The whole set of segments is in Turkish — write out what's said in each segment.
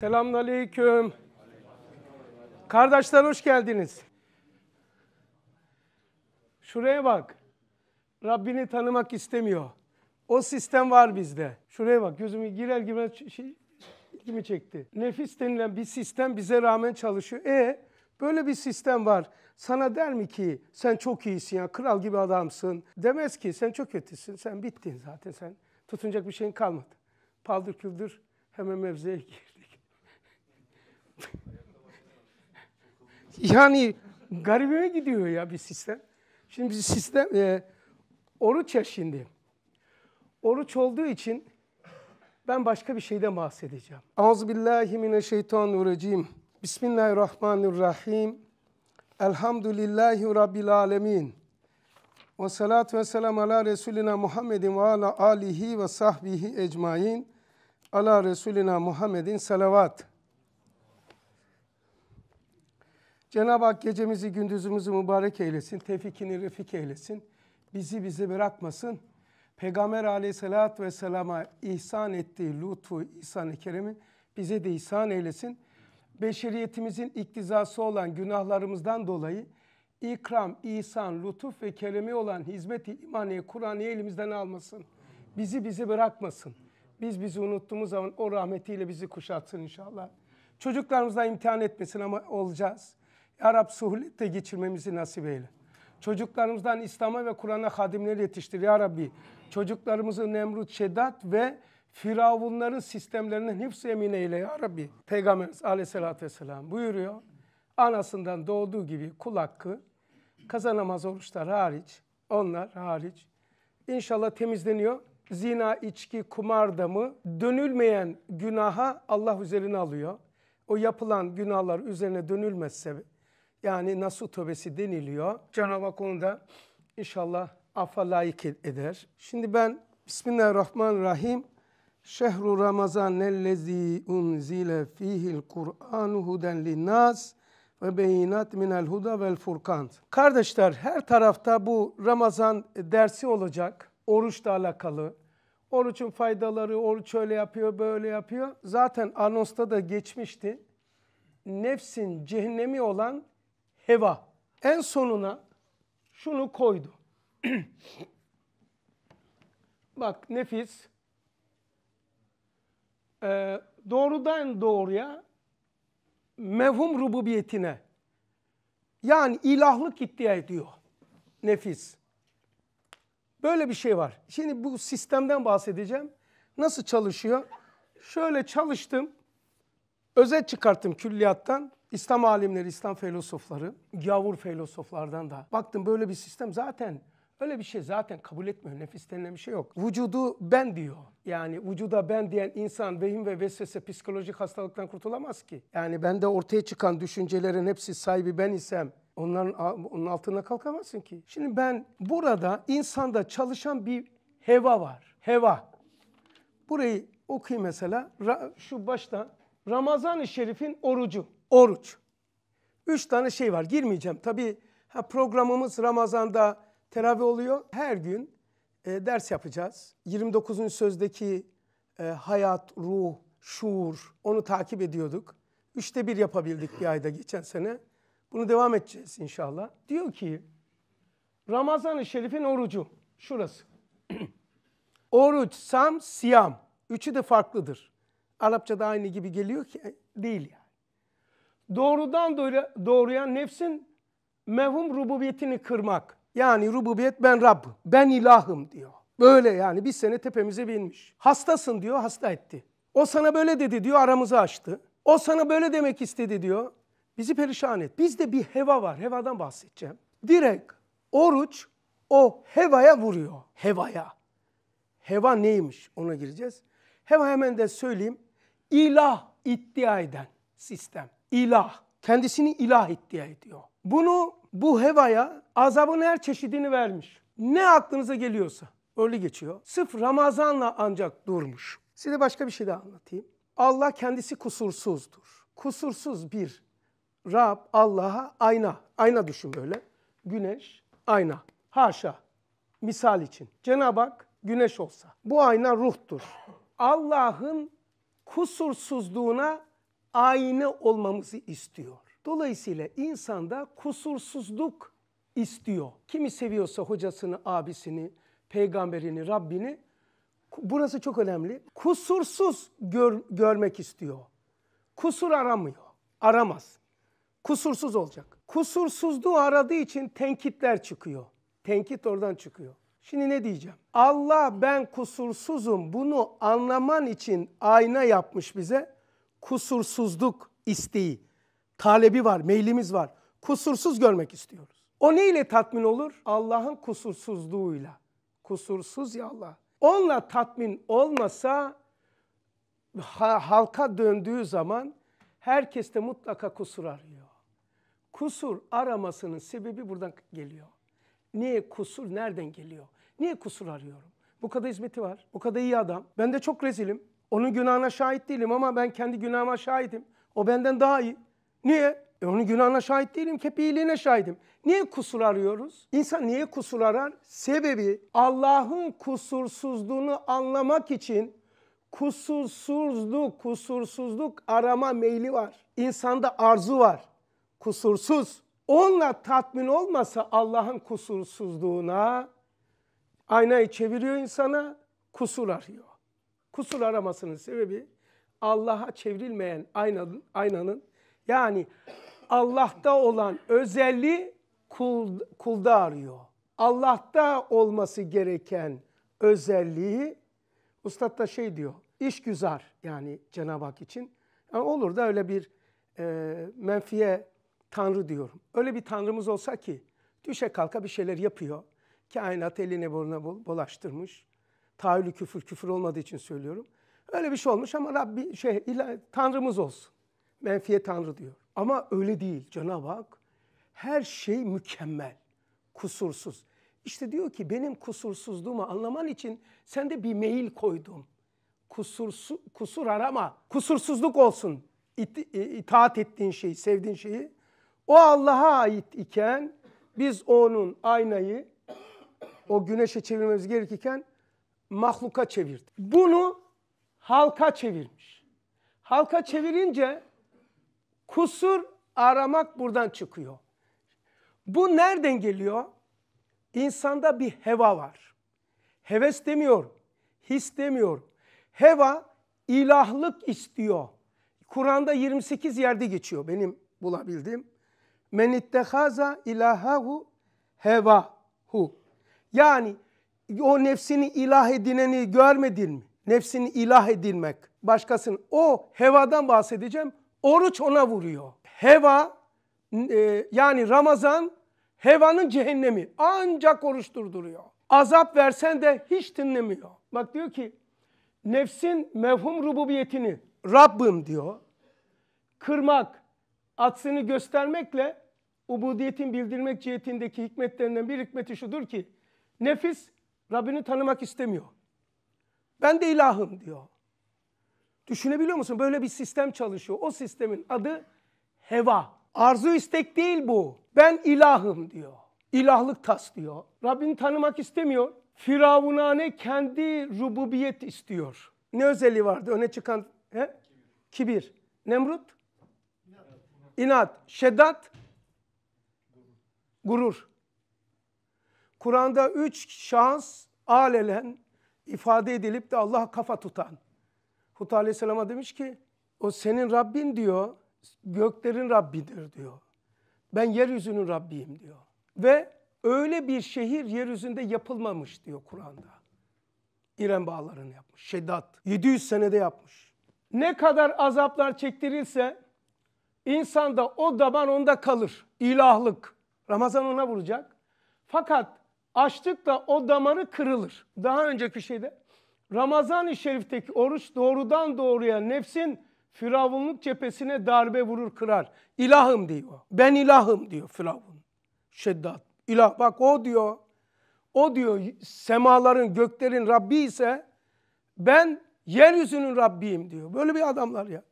Selamünaleyküm. Kardeşler hoş geldiniz. Şuraya bak. Rabbini tanımak istemiyor. O sistem var bizde. Şuraya bak gözümü girer girmez şey, ilgimi çekti. Nefis denilen bir sistem bize rağmen çalışıyor. E böyle bir sistem var. Sana der mi ki sen çok iyisin ya kral gibi adamsın. Demez ki sen çok kötüsün sen bittin zaten sen. Tutunacak bir şeyin kalmadı. Paldır küldür hemen mevzeye gir. yani garibime gidiyor ya bir sistem. Şimdi bir sistem e, oruç ya şimdi. Oruç olduğu için ben başka bir şeyden bahsedeceğim. Euzubillahimineşşeytanirracim. Bismillahirrahmanirrahim. Elhamdülillahi Rabbil alemin. Ve salatu ve selam ala Resulina Muhammedin ve ala alihi ve sahbihi ecmain. Ala Resulina Muhammedin salavat. Cenab-ı Hak gecemizi gündüzümüzü mübarek eylesin. Tevfikini refik eylesin. Bizi bizi bırakmasın. Peygamber aleyhissalatü vesselama ihsan ettiği lütfu, ihsan-ı keremi bize de ihsan eylesin. Beşeriyetimizin iktizası olan günahlarımızdan dolayı ikram, ihsan, lütuf ve keremi olan hizmeti, i imaniye, Kur'an'ı elimizden almasın. Bizi bizi bırakmasın. Biz bizi unuttuğumuz zaman o rahmetiyle bizi kuşatsın inşallah. Çocuklarımızla imtihan etmesin ama olacağız. Arap suhuletle geçirmemizi nasip eyle. Çocuklarımızdan İslam'a ve Kur'an'a hadimleri yetiştir ya Rabbi. Çocuklarımızı Nemrut, Şedat ve Firavunların sistemlerinden hepsi emin eyle ya Rabbi. Peygamberimiz aleyhissalatü vesselam buyuruyor. Anasından doğduğu gibi kul hakkı, kazanamaz oruçlar hariç, onlar hariç. İnşallah temizleniyor. Zina, içki, kumar da mı? Dönülmeyen günaha Allah üzerine alıyor. O yapılan günahlar üzerine dönülmezse yani nasıl tövbesi deniliyor. Cenab-ı Hak onu da inşallah affa layık e- eder. Şimdi ben Bismillahirrahmanirrahim. Şehru Ramazan ellezî unzile fihil Kur'an huden linnâs ve beyinat minel huda vel furkan. Kardeşler her tarafta bu Ramazan dersi olacak. Oruçla alakalı. Oruçun faydaları, oruç öyle yapıyor, böyle yapıyor. Zaten anonsta da geçmişti. Nefsin cehennemi olan heva. En sonuna şunu koydu. Bak nefis e, doğrudan doğruya mevhum rububiyetine yani ilahlık iddia ediyor nefis. Böyle bir şey var. Şimdi bu sistemden bahsedeceğim. Nasıl çalışıyor? Şöyle çalıştım. Özet çıkarttım külliyattan. İslam alimleri, İslam filozofları, gavur filozoflardan da baktım böyle bir sistem zaten Öyle bir şey zaten kabul etmiyor. Nefis denilen bir şey yok. Vücudu ben diyor. Yani vücuda ben diyen insan vehim ve vesvese psikolojik hastalıktan kurtulamaz ki. Yani bende ortaya çıkan düşüncelerin hepsi sahibi ben isem onların onun altına kalkamazsın ki. Şimdi ben burada insanda çalışan bir heva var. Heva. Burayı okuyayım mesela. Ra, şu başta Ramazan-ı Şerif'in orucu oruç. Üç tane şey var girmeyeceğim. Tabii programımız Ramazan'da teravih oluyor. Her gün e, ders yapacağız. 29. sözdeki e, hayat, ruh, şuur onu takip ediyorduk. Üçte bir yapabildik bir ayda geçen sene. Bunu devam edeceğiz inşallah. Diyor ki Ramazan-ı Şerif'in orucu şurası. Oruç, sam, siyam. Üçü de farklıdır. Arapça da aynı gibi geliyor ki e, değil yani doğrudan doğruya nefsin mevhum rububiyetini kırmak. Yani rububiyet ben Rabb, ben ilahım diyor. Böyle yani bir sene tepemize binmiş. Hastasın diyor, hasta etti. O sana böyle dedi diyor, aramızı açtı. O sana böyle demek istedi diyor. Bizi perişan et. Bizde bir heva var, hevadan bahsedeceğim. Direkt oruç o hevaya vuruyor. Hevaya. Heva neymiş ona gireceğiz. Heva hemen de söyleyeyim. İlah iddia eden sistem ilah. Kendisini ilah iddia ediyor. Bunu bu hevaya azabın her çeşidini vermiş. Ne aklınıza geliyorsa öyle geçiyor. Sırf Ramazan'la ancak durmuş. Size başka bir şey daha anlatayım. Allah kendisi kusursuzdur. Kusursuz bir Rab Allah'a ayna. Ayna düşün böyle. Güneş, ayna. Haşa. Misal için. Cenab-ı Hak güneş olsa. Bu ayna ruhtur. Allah'ın kusursuzluğuna ayna olmamızı istiyor. Dolayısıyla insanda kusursuzluk istiyor. Kimi seviyorsa hocasını, abisini, peygamberini, Rabbini burası çok önemli. Kusursuz gör, görmek istiyor. Kusur aramıyor. Aramaz. Kusursuz olacak. Kusursuzluğu aradığı için tenkitler çıkıyor. Tenkit oradan çıkıyor. Şimdi ne diyeceğim? Allah ben kusursuzum bunu anlaman için ayna yapmış bize kusursuzluk isteği, talebi var, meylimiz var. Kusursuz görmek istiyoruz. O neyle tatmin olur? Allah'ın kusursuzluğuyla. Kusursuz ya Allah. Onunla tatmin olmasa halka döndüğü zaman herkes de mutlaka kusur arıyor. Kusur aramasının sebebi buradan geliyor. Niye kusur nereden geliyor? Niye kusur arıyorum? Bu kadar hizmeti var. Bu kadar iyi adam. Ben de çok rezilim. Onun günahına şahit değilim ama ben kendi günahıma şahidim. O benden daha iyi. Niye? E onun günahına şahit değilim ki hep iyiliğine şahidim. Niye kusur arıyoruz? İnsan niye kusur arar? Sebebi Allah'ın kusursuzluğunu anlamak için kusursuzluk, kusursuzluk arama meyli var. İnsanda arzu var. Kusursuz. Onunla tatmin olmasa Allah'ın kusursuzluğuna aynayı çeviriyor insana, kusur arıyor kusur aramasının sebebi Allah'a çevrilmeyen aynanın, aynanın yani Allah'ta olan özelliği kul, kulda arıyor. Allah'ta olması gereken özelliği Ustad da şey diyor, işgüzar yani Cenab-ı Hak için. Yani olur da öyle bir e, menfiye tanrı diyorum. Öyle bir tanrımız olsa ki düşe kalka bir şeyler yapıyor. Kainat eline burnuna bulaştırmış. Tahayyülü küfür küfür olmadığı için söylüyorum. Öyle bir şey olmuş ama Rabbi şey ilah, tanrımız olsun. Menfiye tanrı diyor. Ama öyle değil. Cenab-ı Hak her şey mükemmel, kusursuz. İşte diyor ki benim kusursuzluğumu anlaman için sen de bir meyil koydum. Kusursu, kusur arama, kusursuzluk olsun İt, itaat ettiğin şeyi, sevdiğin şeyi. O Allah'a ait iken biz onun aynayı o güneşe çevirmemiz gerekirken mahluka çevirdi. Bunu halka çevirmiş. Halka çevirince kusur aramak buradan çıkıyor. Bu nereden geliyor? İnsanda bir heva var. Heves demiyor, his demiyor. Heva ilahlık istiyor. Kur'an'da 28 yerde geçiyor benim bulabildiğim. Men ittehaza ilahahu hu. Yani o nefsini ilah edineni görmedin mi? Nefsini ilah edinmek. Başkasının o hevadan bahsedeceğim. Oruç ona vuruyor. Heva e, yani Ramazan hevanın cehennemi. Ancak oruç durduruyor. Azap versen de hiç dinlemiyor. Bak diyor ki nefsin mevhum rububiyetini Rabbim diyor. Kırmak, atsını göstermekle ubudiyetin bildirmek cihetindeki hikmetlerinden bir hikmeti şudur ki nefis Rabbini tanımak istemiyor. Ben de ilahım diyor. Düşünebiliyor musun? Böyle bir sistem çalışıyor. O sistemin adı heva. Arzu istek değil bu. Ben ilahım diyor. İlahlık tas diyor. Rabbini tanımak istemiyor. Firavunane kendi rububiyet istiyor. Ne özelliği vardı öne çıkan? He? Kibir. Nemrut? İnat. Şeddat? Gurur. Kur'an'da üç şans alelen ifade edilip de Allah'a kafa tutan. Hud Aleyhisselam'a demiş ki o senin Rabbin diyor, göklerin Rabbidir diyor. Ben yeryüzünün Rabbiyim diyor. Ve öyle bir şehir yeryüzünde yapılmamış diyor Kur'an'da. İrem bağlarını yapmış. Şeddat. 700 senede yapmış. Ne kadar azaplar çektirilse insanda o daban onda kalır. İlahlık. Ramazan ona vuracak. Fakat Açtık da o damarı kırılır. Daha önceki şeyde Ramazan-ı Şerif'teki oruç doğrudan doğruya nefsin firavunluk cephesine darbe vurur kırar. İlahım diyor. Ben ilahım diyor firavun. Şeddat. İlah bak o diyor. O diyor semaların göklerin Rabbi ise ben yeryüzünün Rabbiyim diyor. Böyle bir adamlar ya.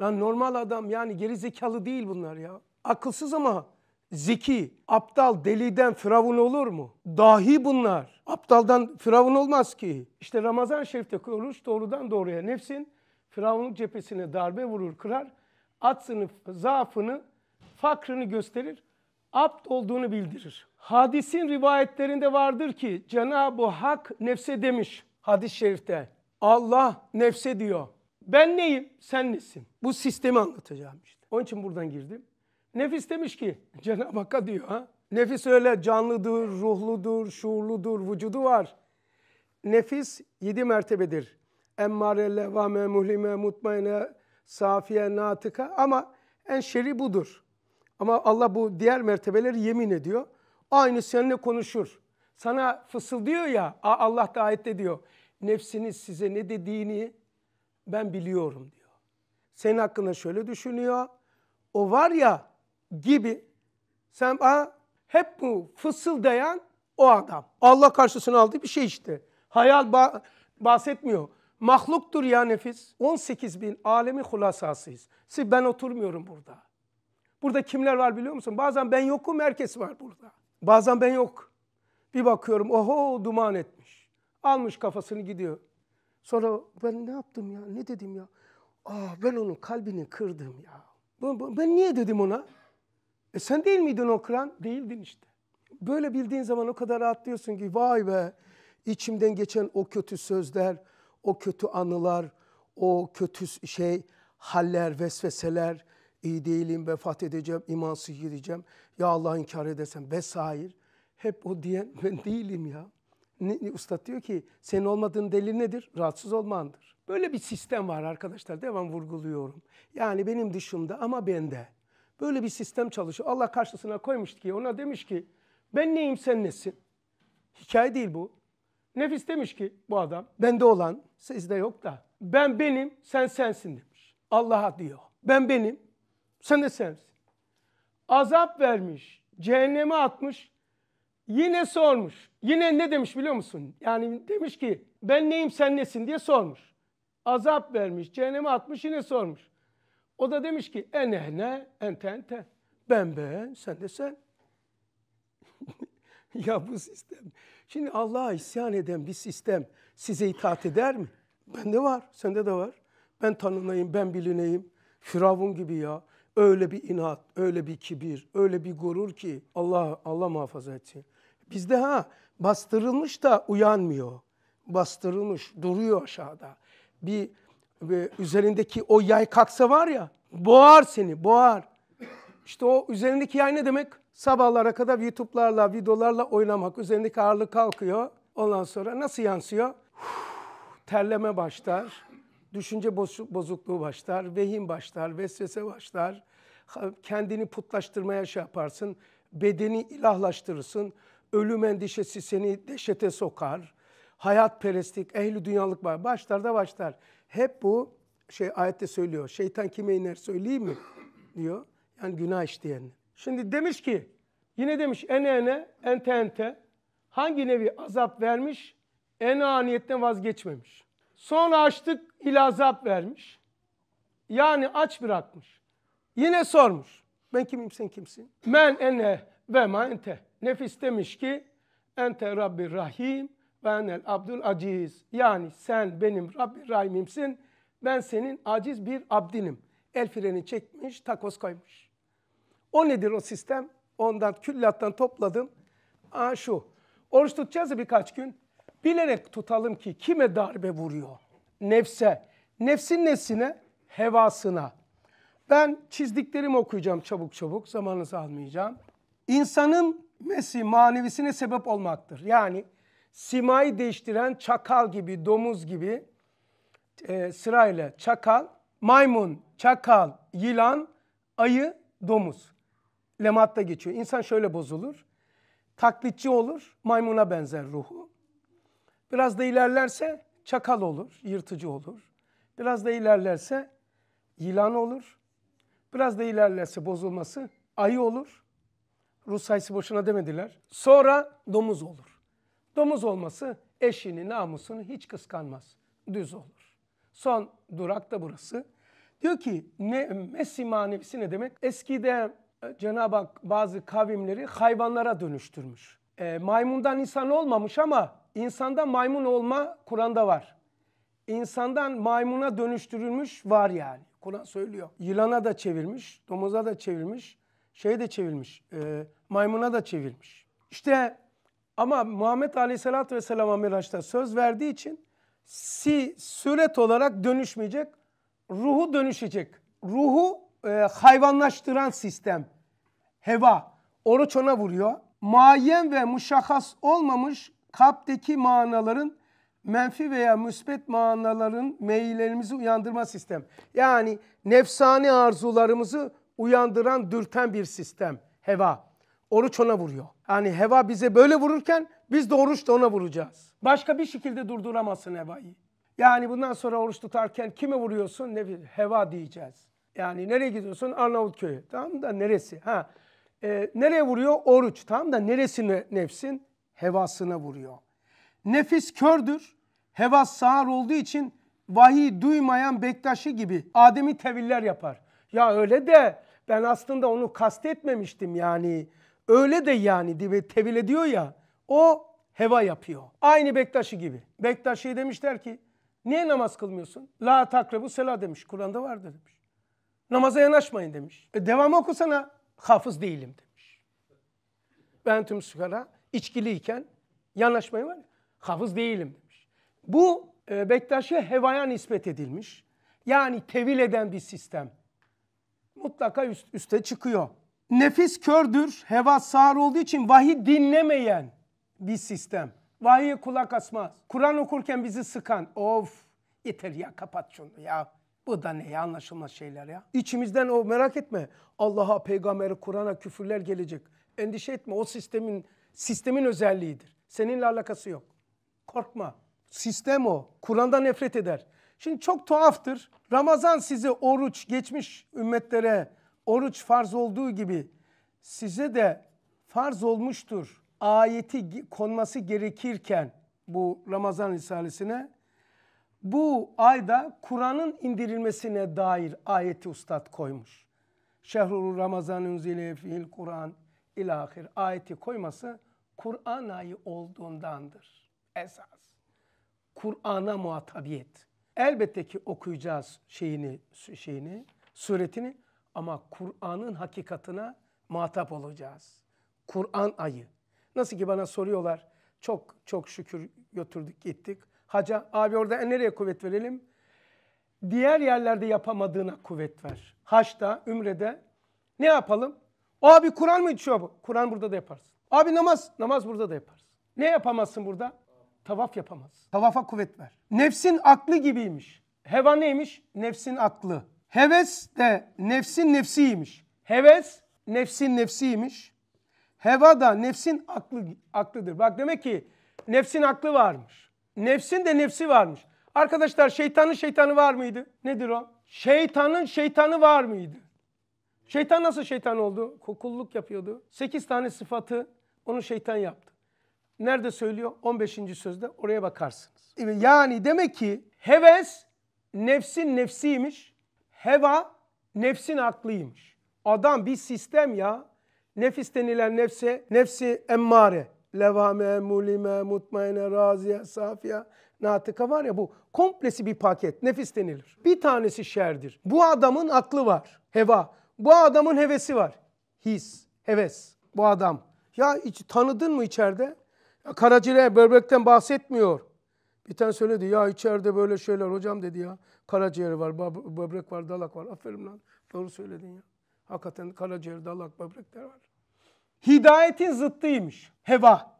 Lan normal adam yani geri zekalı değil bunlar ya. Akılsız ama zeki, aptal, deliden firavun olur mu? Dahi bunlar. Aptaldan firavun olmaz ki. İşte Ramazan şerifte oruç doğrudan doğruya nefsin firavunluk cephesine darbe vurur, kırar. Atsını, zaafını, fakrını gösterir. Apt olduğunu bildirir. Hadisin rivayetlerinde vardır ki Cenab-ı Hak nefse demiş hadis-i şerifte. Allah nefse diyor. Ben neyim? Sen nesin? Bu sistemi anlatacağım işte. Onun için buradan girdim. Nefis demiş ki Cenab-ı Hakk'a diyor ha. Nefis öyle canlıdır, ruhludur, şuurludur, vücudu var. Nefis yedi mertebedir. Emmare, levame, muhlime, mutmaine, safiye, natıka ama en şeri budur. Ama Allah bu diğer mertebeleri yemin ediyor. Aynı seninle konuşur. Sana fısıldıyor ya Allah da ayette diyor. Nefsiniz size ne dediğini ben biliyorum diyor. Senin hakkında şöyle düşünüyor. O var ya gibi sen bana hep bu fısıldayan o adam. Allah karşısına aldığı bir şey işte. Hayal ba bahsetmiyor. Mahluktur ya nefis. 18 bin alemi hulasasıyız. Siz ben oturmuyorum burada. Burada kimler var biliyor musun? Bazen ben yokum herkes var burada. Bazen ben yok. Bir bakıyorum oho duman etmiş. Almış kafasını gidiyor. Sonra ben ne yaptım ya ne dedim ya. Aa ben onun kalbini kırdım ya. Ben, ben niye dedim ona? E sen değil miydin o kıran? Değildin işte. Böyle bildiğin zaman o kadar rahatlıyorsun ki vay be içimden geçen o kötü sözler, o kötü anılar, o kötü şey haller, vesveseler, iyi değilim, vefat edeceğim, imansız gideceğim, ya Allah inkar edesem vesaire. Hep o diyen ben değilim ya. Ne, ne, usta diyor ki senin olmadığın delil nedir? Rahatsız olmandır. Böyle bir sistem var arkadaşlar devam vurguluyorum. Yani benim dışımda ama bende. Böyle bir sistem çalışıyor. Allah karşısına koymuş ki ona demiş ki ben neyim sen nesin? Hikaye değil bu. Nefis demiş ki bu adam bende olan sizde yok da ben benim sen sensin demiş. Allah'a diyor ben benim sen de sensin. Azap vermiş cehenneme atmış yine sormuş. Yine ne demiş biliyor musun? Yani demiş ki ben neyim sen nesin diye sormuş. Azap vermiş cehenneme atmış yine sormuş. O da demiş ki ene ene ente ente. Ben ben sen de sen. ya bu sistem. Şimdi Allah'a isyan eden bir sistem size itaat eder mi? Bende var, sende de var. Ben tanınayım, ben bilineyim. Firavun gibi ya. Öyle bir inat, öyle bir kibir, öyle bir gurur ki Allah Allah muhafaza etsin. Bizde ha bastırılmış da uyanmıyor. Bastırılmış, duruyor aşağıda. Bir ve üzerindeki o yay kalksa var ya boğar seni boğar. İşte o üzerindeki yay ne demek? Sabahlara kadar YouTube'larla, videolarla oynamak. Üzerindeki ağırlık kalkıyor. Ondan sonra nasıl yansıyor? terleme başlar, düşünce bozukluğu başlar, vehim başlar, vesvese başlar. Kendini putlaştırmaya şey yaparsın, bedeni ilahlaştırırsın. Ölüm endişesi seni deşete sokar. Hayat perestlik, ehli dünyalık var. Başlar da başlar. Hep bu şey ayette söylüyor. Şeytan kime iner söyleyeyim mi? diyor. Yani günah işleyen. Şimdi demiş ki yine demiş ene ene ente ente hangi nevi azap vermiş? aniyetten vazgeçmemiş. Sonra açtık il azap vermiş. Yani aç bırakmış. Yine sormuş. Ben kimim sen kimsin? Men ene ve ma ente. Nefis demiş ki ente Rabbi Rahim. Benel Abdul Aciz Yani sen benim Rabbi Rahim'imsin. Ben senin aciz bir abdinim. El freni çekmiş, takoz koymuş. O nedir o sistem? Ondan küllattan topladım. Aa şu. Oruç tutacağız ya birkaç gün. Bilerek tutalım ki kime darbe vuruyor? Nefse. Nefsin nesine? Hevasına. Ben çizdiklerimi okuyacağım çabuk çabuk. Zamanınızı almayacağım. İnsanın mesi manevisine sebep olmaktır. Yani simayı değiştiren çakal gibi, domuz gibi e, sırayla çakal, maymun, çakal, yılan, ayı, domuz. Lematta geçiyor. İnsan şöyle bozulur. Taklitçi olur, maymuna benzer ruhu. Biraz da ilerlerse çakal olur, yırtıcı olur. Biraz da ilerlerse yılan olur. Biraz da ilerlerse bozulması ayı olur. Rus sayısı boşuna demediler. Sonra domuz olur. Domuz olması eşini, namusunu hiç kıskanmaz. Düz olur. Son durak da burası. Diyor ki ne messi manevisi ne demek? Eskide e, Cenab-ı Hak bazı kavimleri hayvanlara dönüştürmüş. E, maymundan insan olmamış ama insanda maymun olma Kur'an'da var. İnsandan maymuna dönüştürülmüş var yani. Kur'an söylüyor. Yılana da çevirmiş, domuza da çevirmiş, şeye de çevirmiş, e, maymuna da çevirmiş. İşte ama Muhammed Aleyhisselatü Vesselam'a Miraç'ta söz verdiği için si süret olarak dönüşmeyecek. Ruhu dönüşecek. Ruhu e, hayvanlaştıran sistem. Heva. Oruç ona vuruyor. Muayyen ve muşahhas olmamış kalpteki manaların menfi veya müsbet manaların meyillerimizi uyandırma sistem. Yani nefsani arzularımızı uyandıran, dürten bir sistem. Heva. Oruç ona vuruyor. Yani heva bize böyle vururken biz de oruçla ona vuracağız. Başka bir şekilde durduramazsın hevayı. Yani bundan sonra oruç tutarken kime vuruyorsun? Ne bileyim, heva diyeceğiz. Yani nereye gidiyorsun? Arnavutköy'e. Tamam da neresi? Ha. Ee, nereye vuruyor? Oruç. Tamam da neresine nefsin? Hevasına vuruyor. Nefis kördür. Hevas sağır olduğu için vahiy duymayan Bektaşi gibi Adem'i teviller yapar. Ya öyle de ben aslında onu kastetmemiştim yani. Öyle de yani tevil ediyor ya o heva yapıyor. Aynı Bektaşi gibi. Bektaşi'ye demişler ki niye namaz kılmıyorsun? La takrebu sela demiş. Kur'an'da vardır demiş. Namaza yanaşmayın demiş. E devam okusana. Hafız değilim demiş. Ben tüm sigara içkiliyken yanaşmayın var ya. Hafız değilim demiş. Bu e, Bektaşi'ye hevaya nispet edilmiş. Yani tevil eden bir sistem. Mutlaka üst, üste çıkıyor. Nefis kördür, heva sağır olduğu için vahiy dinlemeyen bir sistem. Vahiye kulak asmaz. Kur'an okurken bizi sıkan. Of yeter ya kapat şunu ya. Bu da ne ya anlaşılmaz şeyler ya. İçimizden o merak etme. Allah'a, peygambere, Kur'an'a küfürler gelecek. Endişe etme o sistemin sistemin özelliğidir. Seninle alakası yok. Korkma. Sistem o. Kur'an'dan nefret eder. Şimdi çok tuhaftır. Ramazan sizi oruç geçmiş ümmetlere oruç farz olduğu gibi size de farz olmuştur ayeti konması gerekirken bu Ramazan Risalesi'ne bu ayda Kur'an'ın indirilmesine dair ayeti ustad koymuş. Şehrul Ramazan unzile fil Kur'an ilahir ayeti koyması Kur'an ayı olduğundandır esas. Kur'an'a muhatabiyet. Elbette ki okuyacağız şeyini, şeyini, suretini ama Kur'an'ın hakikatine muhatap olacağız. Kur'an ayı. Nasıl ki bana soruyorlar, çok çok şükür götürdük gittik. Haca, abi orada nereye kuvvet verelim? Diğer yerlerde yapamadığına kuvvet ver. Haçta, Ümre'de ne yapalım? Abi Kur'an mı içiyor bu? Kur'an burada da yaparsın. Abi namaz, namaz burada da yaparsın. Ne yapamazsın burada? Tavaf yapamazsın. Tavafa kuvvet ver. Nefsin aklı gibiymiş. Heva neymiş? Nefsin aklı. Heves de nefsin nefsiymiş. Heves nefsin nefsiymiş. Heva da nefsin aklı, aklıdır. Bak demek ki nefsin aklı varmış. Nefsin de nefsi varmış. Arkadaşlar şeytanın şeytanı var mıydı? Nedir o? Şeytanın şeytanı var mıydı? Şeytan nasıl şeytan oldu? Kokulluk yapıyordu. Sekiz tane sıfatı onu şeytan yaptı. Nerede söylüyor? 15. sözde oraya bakarsınız. Yani demek ki heves nefsin nefsiymiş. Heva nefsin aklıymış. Adam bir sistem ya. Nefis denilen nefse, nefsi emmare. Levame, mulime, mutmaine, raziye, safiye, natıka var ya bu. Komplesi bir paket. Nefis denilir. Bir tanesi şerdir. Bu adamın aklı var. Heva. Bu adamın hevesi var. His, heves. Bu adam. Ya hiç tanıdın mı içeride? Ya Karacire böbrekten bahsetmiyor. Bir tane söyledi ya içeride böyle şeyler hocam dedi ya. Karaciğeri var, böbrek var, dalak var. Aferin lan. Doğru söyledin ya. Hakikaten karaciğer, dalak, böbrekler var. Hidayetin zıttıymış. Heva.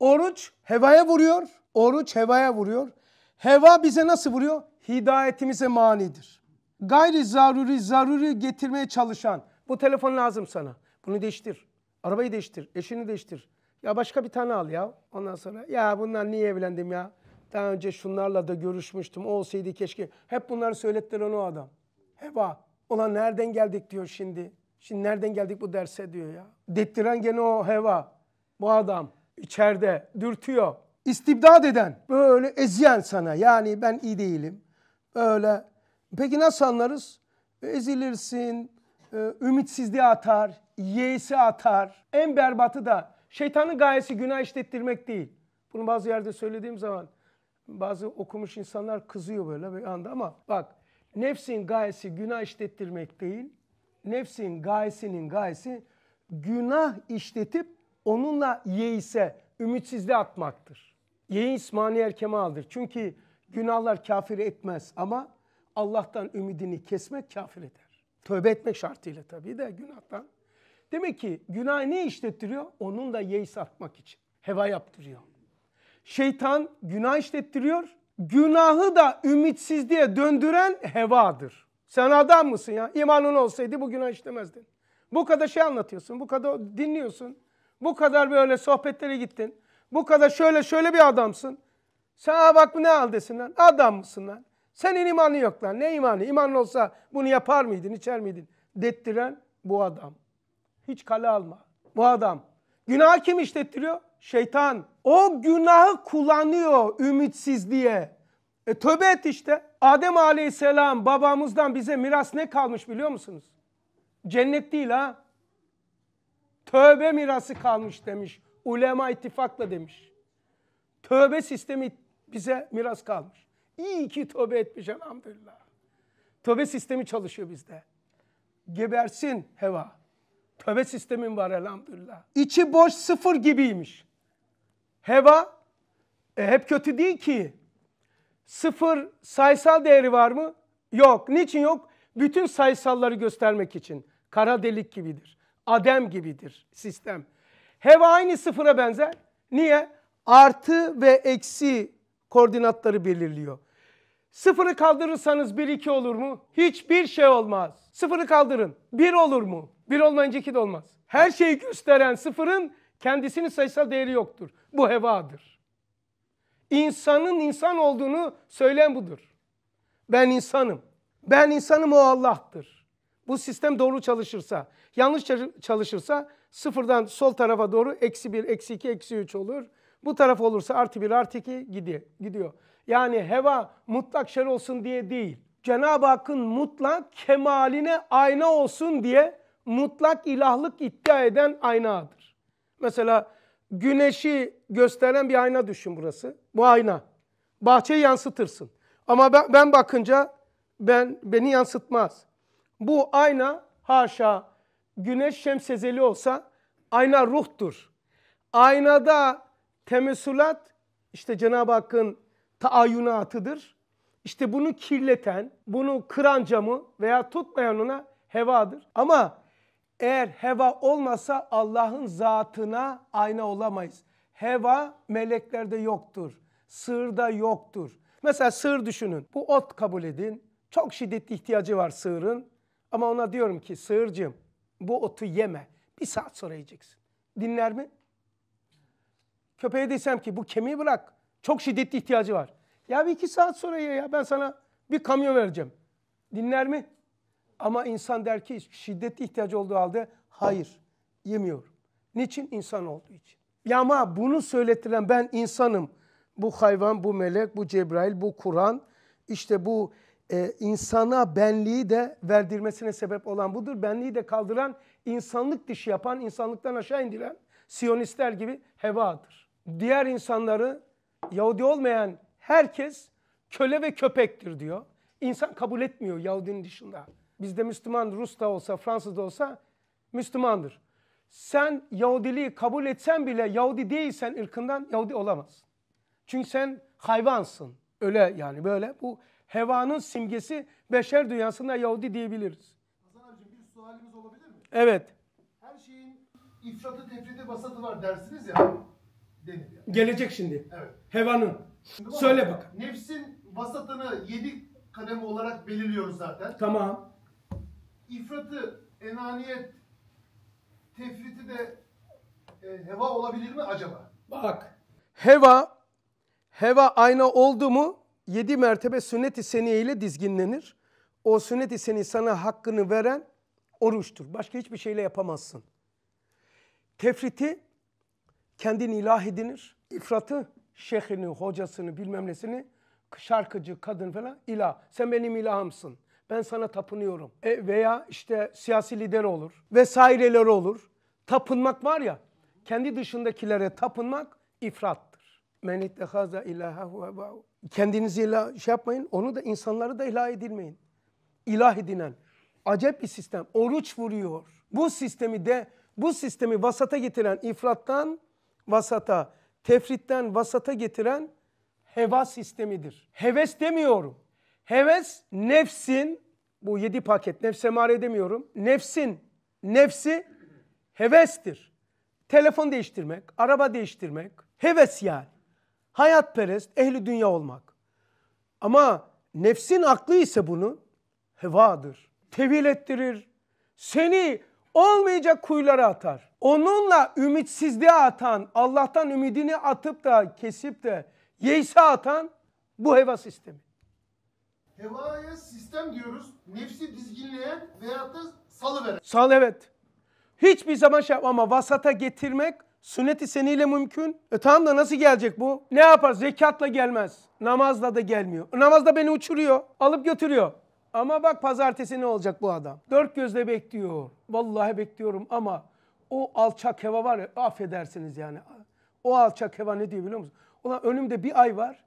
Oruç hevaya vuruyor. Oruç hevaya vuruyor. Heva bize nasıl vuruyor? Hidayetimize manidir. Gayri zaruri, zaruri getirmeye çalışan. Bu telefon lazım sana. Bunu değiştir. Arabayı değiştir. Eşini değiştir. Ya başka bir tane al ya. Ondan sonra ya bunlar niye evlendim ya? Daha önce şunlarla da görüşmüştüm. O olsaydı keşke. Hep bunları söylettiler o adam. Heba. Ulan nereden geldik diyor şimdi. Şimdi nereden geldik bu derse diyor ya. Dettiren gene o heva. Bu adam içeride dürtüyor. İstibdat eden böyle eziyen sana. Yani ben iyi değilim. Böyle. Peki nasıl anlarız? Ezilirsin. E, Ümitsizliğe atar. Yeğsi atar. En berbatı da şeytanın gayesi günah işlettirmek değil. Bunu bazı yerde söylediğim zaman bazı okumuş insanlar kızıyor böyle bir anda ama bak nefsin gayesi günah işlettirmek değil. Nefsin gayesinin gayesi günah işletip onunla yeise, ümitsizliğe atmaktır. Yeis maniyer aldır Çünkü günahlar kafir etmez ama Allah'tan ümidini kesmek kafir eder. Tövbe etmek şartıyla tabii de günahtan. Demek ki günah ne işlettiriyor? Onun da yeis atmak için. Heva yaptırıyor şeytan günah işlettiriyor. Günahı da ümitsizliğe döndüren hevadır. Sen adam mısın ya? İmanın olsaydı bu günah işlemezdin. Bu kadar şey anlatıyorsun, bu kadar dinliyorsun. Bu kadar böyle sohbetlere gittin. Bu kadar şöyle şöyle bir adamsın. Sana bak bu ne haldesin lan? Adam mısın lan? Senin imanı yok lan. Ne imanı? İmanın olsa bunu yapar mıydın, içer miydin? Dettiren bu adam. Hiç kale alma. Bu adam. Günah kim işlettiriyor? Şeytan. O günahı kullanıyor ümitsizliğe. E, tövbe et işte. Adem aleyhisselam babamızdan bize miras ne kalmış biliyor musunuz? Cennet değil ha. Tövbe mirası kalmış demiş. Ulema ittifakla demiş. Tövbe sistemi bize miras kalmış. İyi ki tövbe etmiş elhamdülillah. Tövbe sistemi çalışıyor bizde. Gebersin heva. Tövbe sistemin var elhamdülillah. İçi boş sıfır gibiymiş. Heva e, hep kötü değil ki. Sıfır sayısal değeri var mı? Yok. Niçin yok? Bütün sayısalları göstermek için. Kara delik gibidir. Adem gibidir sistem. Heva aynı sıfıra benzer. Niye? Artı ve eksi koordinatları belirliyor. Sıfırı kaldırırsanız 1 2 olur mu? Hiçbir şey olmaz. Sıfırı kaldırın. 1 olur mu? 1 olmayınca 2 de olmaz. Her şeyi gösteren sıfırın Kendisinin sayısal değeri yoktur. Bu hevadır. İnsanın insan olduğunu söyleyen budur. Ben insanım. Ben insanım o Allah'tır. Bu sistem doğru çalışırsa, yanlış çalışırsa sıfırdan sol tarafa doğru eksi bir, eksi iki, eksi üç olur. Bu taraf olursa artı bir, artı iki gidiyor. Yani heva mutlak şer olsun diye değil. Cenab-ı Hakk'ın mutlak kemaline ayna olsun diye mutlak ilahlık iddia eden aynadır. Mesela güneşi gösteren bir ayna düşün burası. Bu ayna. Bahçeyi yansıtırsın. Ama ben, ben bakınca ben beni yansıtmaz. Bu ayna haşa güneş şemsezeli olsa ayna ruhtur. Aynada temesulat işte Cenab-ı Hakk'ın taayyunatıdır. İşte bunu kirleten, bunu kıran camı veya tutmayan ona hevadır. Ama eğer heva olmasa Allah'ın zatına ayna olamayız. Heva meleklerde yoktur. Sığırda yoktur. Mesela sığır düşünün. Bu ot kabul edin. Çok şiddetli ihtiyacı var sığırın. Ama ona diyorum ki sığırcığım bu otu yeme. Bir saat sonra yiyeceksin. Dinler mi? Köpeğe desem ki bu kemiği bırak. Çok şiddetli ihtiyacı var. Ya bir iki saat sonra ye ya ben sana bir kamyon vereceğim. Dinler mi? Ama insan der ki şiddetli ihtiyacı olduğu halde hayır yemiyorum. Niçin? insan olduğu için. Ya ama bunu söyletilen ben insanım. Bu hayvan, bu melek, bu Cebrail, bu Kur'an işte bu e, insana benliği de verdirmesine sebep olan budur. Benliği de kaldıran, insanlık dışı yapan, insanlıktan aşağı indiren Siyonistler gibi hevadır. Diğer insanları Yahudi olmayan herkes köle ve köpektir diyor. İnsan kabul etmiyor Yahudinin dışında. Bizde Müslüman Rus da olsa, Fransız da olsa Müslümandır. Sen Yahudiliği kabul etsen bile Yahudi değilsen ırkından Yahudi olamazsın. Çünkü sen hayvansın. Öyle yani böyle. Bu hevanın simgesi beşer dünyasında Yahudi diyebiliriz. Hasan abicim bir sualimiz olabilir mi? Evet. Her şeyin ifratı tefriti basatı var dersiniz ya. yani. Gelecek şimdi. Evet. Hevanın. Şimdi bak, Söyle bakalım. Nefsin vasatını yedi kademe olarak belirliyoruz zaten. Tamam. İfratı enaniyet tefriti de e, heva olabilir mi acaba? Bak. Heva heva ayna oldu mu yedi mertebe sünnet-i seniye ile dizginlenir. O sünnet-i seni sana hakkını veren oruçtur. Başka hiçbir şeyle yapamazsın. Tefriti kendini ilah edinir. İfratı şeyhini, hocasını, bilmem nesini, şarkıcı, kadın falan ilah. Sen benim ilahımsın. Ben sana tapınıyorum. E veya işte siyasi lider olur. Vesaireleri olur. Tapınmak var ya. Kendi dışındakilere tapınmak ifrattır. Men ittehaza ilahahu Kendinizi ilah şey yapmayın. Onu da insanları da ilah edilmeyin. İlah edinen. Acep bir sistem. Oruç vuruyor. Bu sistemi de bu sistemi vasata getiren ifrattan vasata, tefritten vasata getiren heva sistemidir. Heves demiyorum. Heves nefsin, bu yedi paket nefs emare edemiyorum. Nefsin, nefsi hevestir. Telefon değiştirmek, araba değiştirmek, heves yani. Hayatperest, ehli dünya olmak. Ama nefsin aklı ise bunu hevadır. Tevil ettirir. Seni olmayacak kuyulara atar. Onunla ümitsizliğe atan, Allah'tan ümidini atıp da kesip de yeyse atan bu heva sistemi. Hevaya sistem diyoruz. Nefsi dizginleyen veyahut da salıveren. Sal evet. Hiçbir zaman şey ama vasata getirmek sünnet-i seniyle mümkün. E tamam da nasıl gelecek bu? Ne yapar? Zekatla gelmez. Namazla da gelmiyor. E, Namazda beni uçuruyor. Alıp götürüyor. Ama bak pazartesi ne olacak bu adam? Dört gözle bekliyor. Vallahi bekliyorum ama o alçak heva var ya affedersiniz yani. O alçak heva ne diyor biliyor musun? Ulan önümde bir ay var.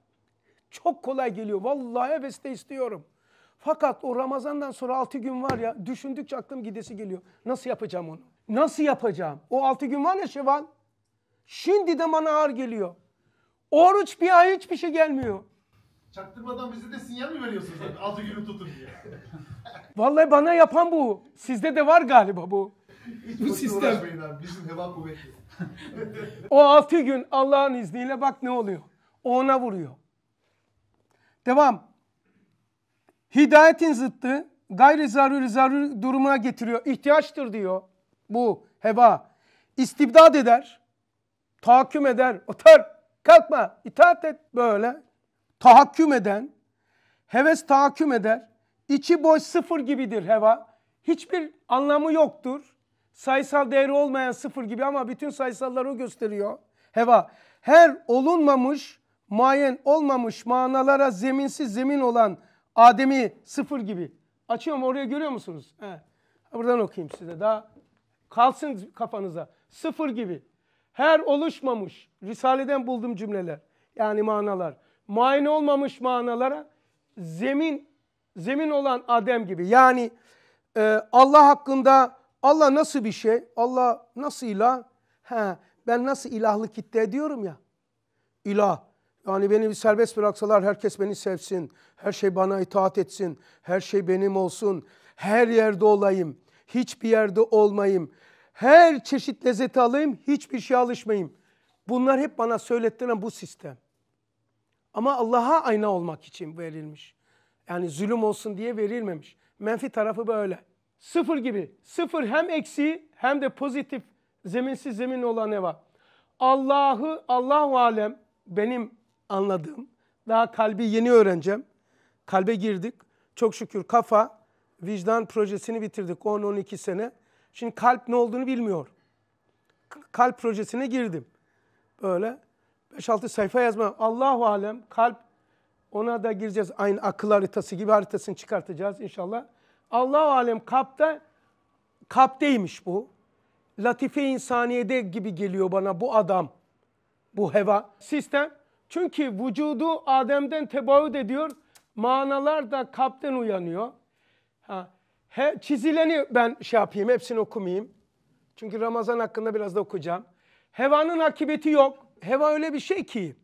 Çok kolay geliyor. Vallahi hevesle istiyorum. Fakat o Ramazan'dan sonra altı gün var ya düşündükçe aklım gidesi geliyor. Nasıl yapacağım onu? Nasıl yapacağım? O altı gün var ya Şevval. Şimdi de bana ağır geliyor. Oruç bir ay hiçbir şey gelmiyor. Çaktırmadan bize de sinyal mi veriyorsunuz? Altı günü tutun diye. Vallahi bana yapan bu. Sizde de var galiba bu. Hiç bu sistem. Abi, bizim heva kuvvetli. o altı gün Allah'ın izniyle bak ne oluyor. O ona vuruyor. Devam. Hidayetin zıttı gayri zaruri zaruri durumuna getiriyor. İhtiyaçtır diyor bu heva. İstibdad eder. Tahakküm eder. Otur. Kalkma. itaat et böyle. Tahakküm eden. Heves tahakküm eder. İçi boş sıfır gibidir heva. Hiçbir anlamı yoktur. Sayısal değeri olmayan sıfır gibi ama bütün sayısalları o gösteriyor. Heva. Her olunmamış muayyen olmamış manalara zeminsiz zemin olan Adem'i sıfır gibi. Açıyorum oraya görüyor musunuz? He. Buradan okuyayım size daha kalsın kafanıza. Sıfır gibi. Her oluşmamış. Risaleden buldum cümleler. Yani manalar. Muayene olmamış manalara zemin zemin olan Adem gibi. Yani e, Allah hakkında Allah nasıl bir şey? Allah nasıl ilah? He, ben nasıl ilahlı kitle ediyorum ya. İlah. Yani beni bir serbest bıraksalar herkes beni sevsin. Her şey bana itaat etsin. Her şey benim olsun. Her yerde olayım. Hiçbir yerde olmayayım. Her çeşit lezzet alayım. Hiçbir şey alışmayayım. Bunlar hep bana söylettiren bu sistem. Ama Allah'a ayna olmak için verilmiş. Yani zulüm olsun diye verilmemiş. Menfi tarafı böyle. Sıfır gibi. Sıfır hem eksi hem de pozitif zeminsiz zemin olan eva. Allah'ı, Allahu alem benim anladığım, daha kalbi yeni öğreneceğim. Kalbe girdik. Çok şükür kafa, vicdan projesini bitirdik 10-12 sene. Şimdi kalp ne olduğunu bilmiyor. Kalp projesine girdim. Böyle 5-6 sayfa yazma. Allahu alem kalp ona da gireceğiz. Aynı akıl haritası gibi haritasını çıkartacağız inşallah. Allahu alem kapta kapteymiş bu. Latife insaniyede gibi geliyor bana bu adam. Bu heva sistem çünkü vücudu Adem'den tebaüt ediyor. Manalar da kapten uyanıyor. Ha, he, çizileni ben şey yapayım, hepsini okumayayım. Çünkü Ramazan hakkında biraz da okuyacağım. Hevanın akıbeti yok. Heva öyle bir şey ki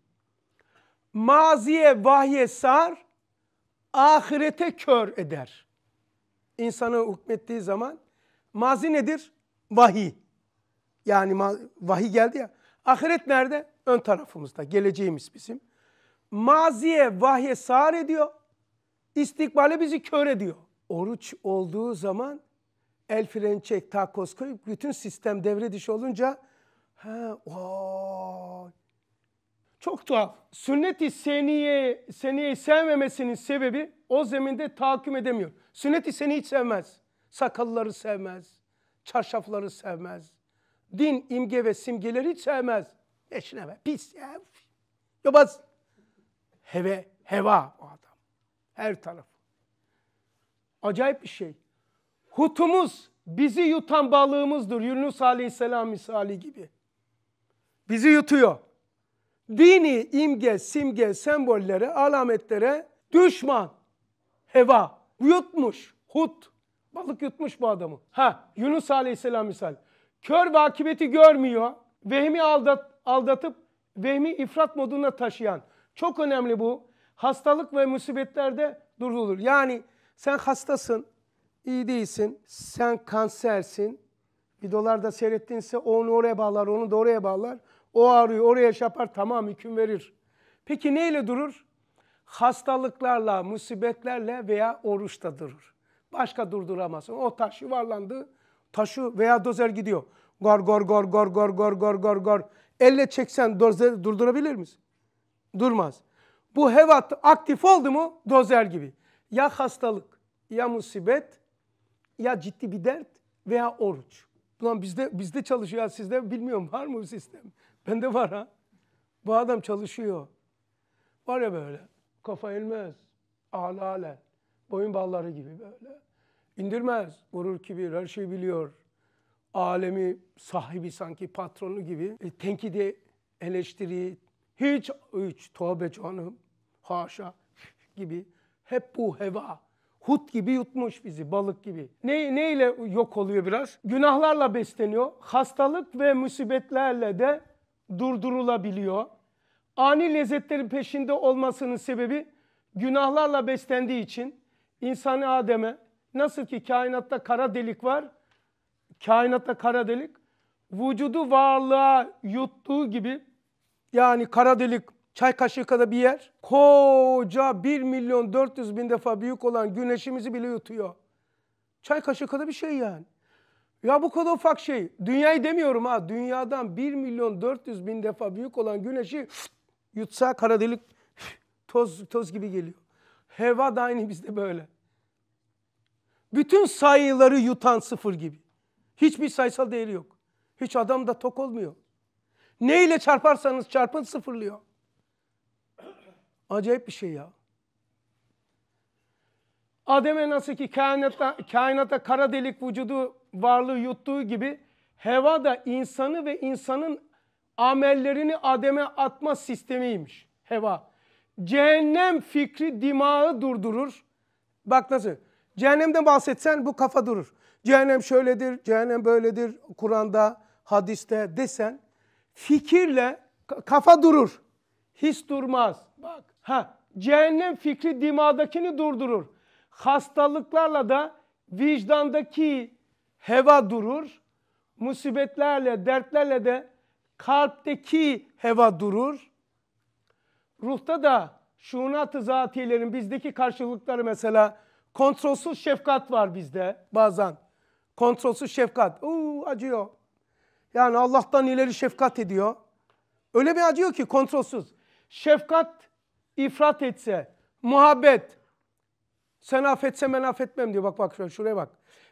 maziye vahye sar, ahirete kör eder. İnsanı hükmettiği zaman mazi nedir? Vahiy. Yani vahiy geldi ya. Ahiret nerede? Ön tarafımızda geleceğimiz bizim. Maziye vahye sar ediyor. İstikbale bizi kör ediyor. Oruç olduğu zaman el freni çek, takos koyup bütün sistem devre dışı olunca he, vay. Çok tuhaf. Sünnet-i seniye, seniyeyi sevmemesinin sebebi o zeminde tahakküm edemiyor. Sünnet-i seniyi sevmez. Sakalları sevmez. Çarşafları sevmez. Din imge ve simgeleri hiç sevmez. Eşine Pis ya. Yobaz. Heve, heva o adam. Her taraf. Acayip bir şey. Hutumuz bizi yutan balığımızdır. Yunus Aleyhisselam misali gibi. Bizi yutuyor. Dini imge, simge, sembollere, alametlere düşman, heva, yutmuş, hut. Balık yutmuş bu adamı. Ha, Yunus Aleyhisselam misal. Kör ve akibeti görmüyor. Vehmi aldat, aldatıp vehmi ifrat moduna taşıyan. Çok önemli bu. Hastalık ve musibetlerde durulur. Yani sen hastasın, iyi değilsin, sen kansersin. Videolarda seyrettiğinse onu oraya bağlar, onu da oraya bağlar. O ağrıyı oraya şapar, tamam hüküm verir. Peki neyle durur? Hastalıklarla, musibetlerle veya oruçta durur. Başka durduramazsın. O taş yuvarlandı, taşı veya dozer gidiyor. Gor gor gor gor gor gor gor gor gor. Elle çeksen dozer durdurabilir misin? Durmaz. Bu hevat aktif oldu mu dozer gibi. Ya hastalık, ya musibet, ya ciddi bir dert veya oruç. Ulan bizde, bizde çalışıyor sizde bilmiyorum var mı bu sistem? Bende var ha. Bu adam çalışıyor. Var ya böyle kafa elmez. Ağla ağla. Boyun balları gibi böyle. İndirmez. Vurur kibir her şeyi biliyor alemi sahibi sanki patronu gibi e, tenkidi, eleştiri, hiç hiç tövbe canım, haşa gibi hep bu heva hut gibi yutmuş bizi balık gibi. Ne, neyle yok oluyor biraz? Günahlarla besleniyor. Hastalık ve musibetlerle de durdurulabiliyor. Ani lezzetlerin peşinde olmasının sebebi günahlarla beslendiği için insan Adem'e nasıl ki kainatta kara delik var, kainatta kara delik vücudu varlığa yuttuğu gibi yani kara delik çay kaşığı kadar bir yer koca 1 milyon 400 bin defa büyük olan güneşimizi bile yutuyor. Çay kaşığı kadar bir şey yani. Ya bu kadar ufak şey. Dünyayı demiyorum ha. Dünyadan 1 milyon 400 bin defa büyük olan güneşi yutsa kara delik toz, toz gibi geliyor. Heva da aynı bizde böyle. Bütün sayıları yutan sıfır gibi. Hiçbir sayısal değeri yok. Hiç adam da tok olmuyor. Ne ile çarparsanız çarpın sıfırlıyor. Acayip bir şey ya. Adem'e nasıl ki kainata, kainata kara delik vücudu varlığı yuttuğu gibi heva da insanı ve insanın amellerini Adem'e atma sistemiymiş. Heva. Cehennem fikri dimağı durdurur. Bak nasıl. Cehennemden bahsetsen bu kafa durur. Cehennem şöyledir, cehennem böyledir Kur'an'da, hadiste desen fikirle kafa durur. His durmaz. Bak. Ha, cehennem fikri dimadakini durdurur. Hastalıklarla da vicdandaki heva durur. Musibetlerle, dertlerle de kalpteki heva durur. Ruhta da şuunat-ı zatiyelerin bizdeki karşılıkları mesela kontrolsüz şefkat var bizde bazen. Kontrolsüz şefkat. Uuu acıyor. Yani Allah'tan ileri şefkat ediyor. Öyle bir acıyor ki kontrolsüz. Şefkat ifrat etse, muhabbet, sen affetsem ben affetmem diyor. Bak bak şöyle şuraya bak.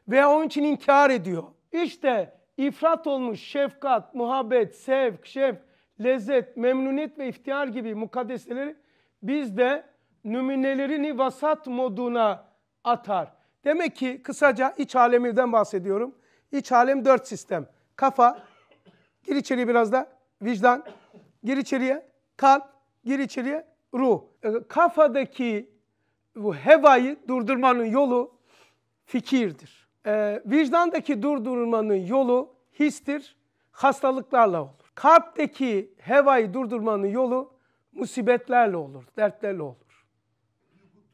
Veya onun için intihar ediyor. İşte ifrat olmuş şefkat, muhabbet, sevk, şef, lezzet, memnuniyet ve iftihar gibi mukaddesleri bizde de vasat moduna atar. Demek ki kısaca iç alemirden bahsediyorum. İç alem dört sistem. Kafa, gir içeriye biraz da vicdan, gir içeriye kalp, gir içeriye ruh. E, kafadaki bu hevayı durdurmanın yolu fikirdir. Ee, vicdandaki durdurmanın yolu histir, hastalıklarla olur. Kalpteki hevayı durdurmanın yolu musibetlerle olur, dertlerle olur.